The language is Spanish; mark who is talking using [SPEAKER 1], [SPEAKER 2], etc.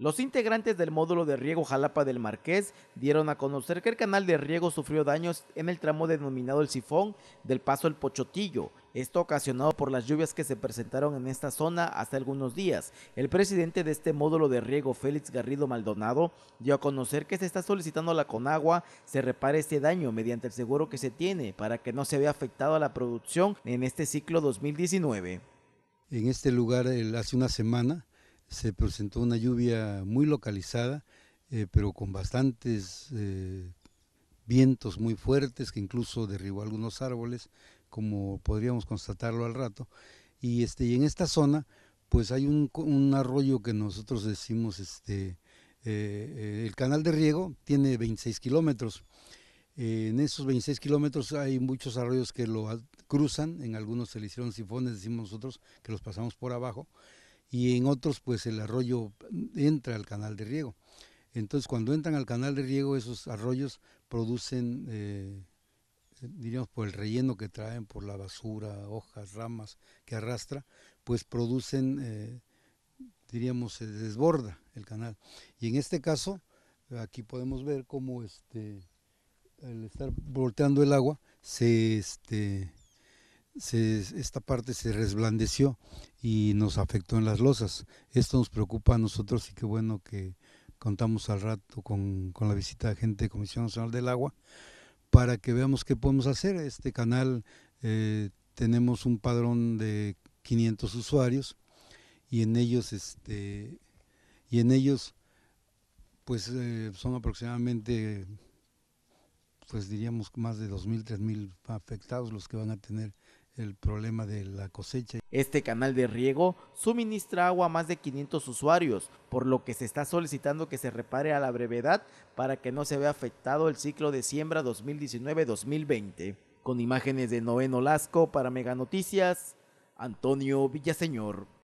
[SPEAKER 1] Los integrantes del módulo de riego Jalapa del Marqués dieron a conocer que el canal de riego sufrió daños en el tramo denominado el sifón del paso El Pochotillo, esto ocasionado por las lluvias que se presentaron en esta zona hace algunos días. El presidente de este módulo de riego, Félix Garrido Maldonado, dio a conocer que se está solicitando a la Conagua se repare este daño mediante el seguro que se tiene para que no se vea afectado a la producción en este ciclo
[SPEAKER 2] 2019. En este lugar, hace una semana, se presentó una lluvia muy localizada, eh, pero con bastantes eh, vientos muy fuertes que incluso derribó algunos árboles, como podríamos constatarlo al rato. Y, este, y en esta zona, pues hay un, arroyo que nosotros decimos, este, eh, el canal de riego tiene 26 kilómetros. en esos 26 kilómetros hay muchos arroyos que lo cruzan, en algunos se le hicieron sifones, decimos nosotros, que los pasamos por abajo y en otros pues el arroyo entra al canal de riego. Entonces cuando entran al canal de riego esos arroyos producen, eh, diríamos por el relleno que traen, por la basura, hojas, ramas que arrastra, pues producen, eh, diríamos, se desborda el canal. Y en este caso aquí podemos ver cómo este, al estar volteando el agua se... Este, esta parte se resblandeció y nos afectó en las losas. Esto nos preocupa a nosotros y qué bueno que contamos al rato con, con la visita de gente de Comisión Nacional del Agua para que veamos qué podemos hacer. Este canal eh, tenemos un padrón de 500 usuarios y en ellos este y en ellos pues eh, son aproximadamente pues diríamos más de 2.000, 3.000 afectados los que van a tener el problema de la cosecha.
[SPEAKER 1] Este canal de riego suministra agua a más de 500 usuarios, por lo que se está solicitando que se repare a la brevedad para que no se vea afectado el ciclo de siembra 2019-2020. Con imágenes de Noveno Lasco para Mega Noticias, Antonio Villaseñor.